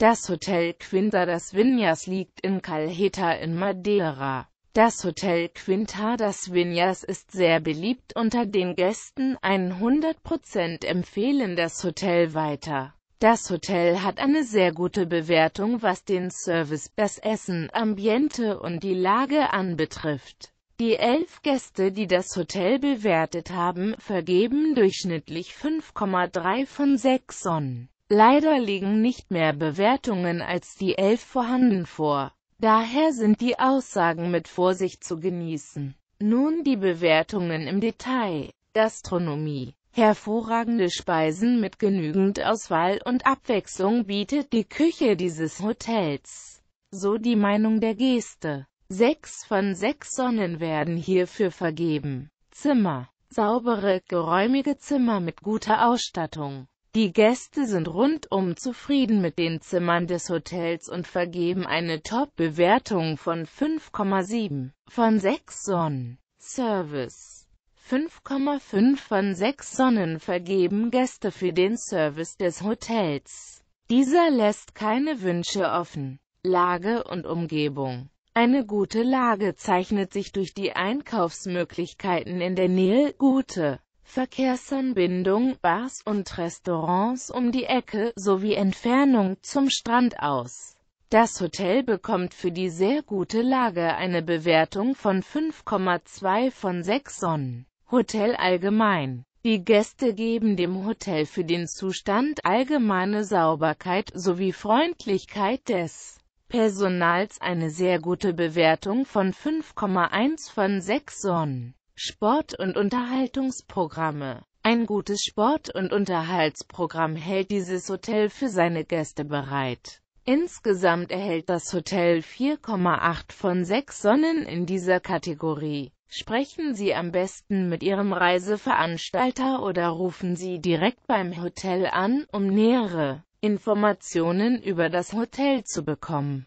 Das Hotel Quinta das Vinyas liegt in Calheta in Madeira. Das Hotel Quinta das Vinyas ist sehr beliebt unter den Gästen, 100% empfehlen das Hotel weiter. Das Hotel hat eine sehr gute Bewertung, was den Service, das Essen, Ambiente und die Lage anbetrifft. Die elf Gäste, die das Hotel bewertet haben, vergeben durchschnittlich 5,3 von 6 Sonnen. Leider liegen nicht mehr Bewertungen als die elf vorhanden vor. Daher sind die Aussagen mit Vorsicht zu genießen. Nun die Bewertungen im Detail. Gastronomie. Hervorragende Speisen mit genügend Auswahl und Abwechslung bietet die Küche dieses Hotels. So die Meinung der Geste. Sechs von sechs Sonnen werden hierfür vergeben. Zimmer. Saubere, geräumige Zimmer mit guter Ausstattung. Die Gäste sind rundum zufrieden mit den Zimmern des Hotels und vergeben eine Top-Bewertung von 5,7 von 6 Sonnen. Service 5,5 von 6 Sonnen vergeben Gäste für den Service des Hotels. Dieser lässt keine Wünsche offen. Lage und Umgebung eine gute Lage zeichnet sich durch die Einkaufsmöglichkeiten in der Nähe, gute Verkehrsanbindung, Bars und Restaurants um die Ecke sowie Entfernung zum Strand aus. Das Hotel bekommt für die sehr gute Lage eine Bewertung von 5,2 von 6 Sonnen. Hotel allgemein. Die Gäste geben dem Hotel für den Zustand, allgemeine Sauberkeit sowie Freundlichkeit des Personals eine sehr gute Bewertung von 5,1 von 6 Sonnen. Sport- und Unterhaltungsprogramme. Ein gutes Sport- und Unterhaltsprogramm hält dieses Hotel für seine Gäste bereit. Insgesamt erhält das Hotel 4,8 von 6 Sonnen in dieser Kategorie. Sprechen Sie am besten mit Ihrem Reiseveranstalter oder rufen Sie direkt beim Hotel an, um nähere Informationen über das Hotel zu bekommen.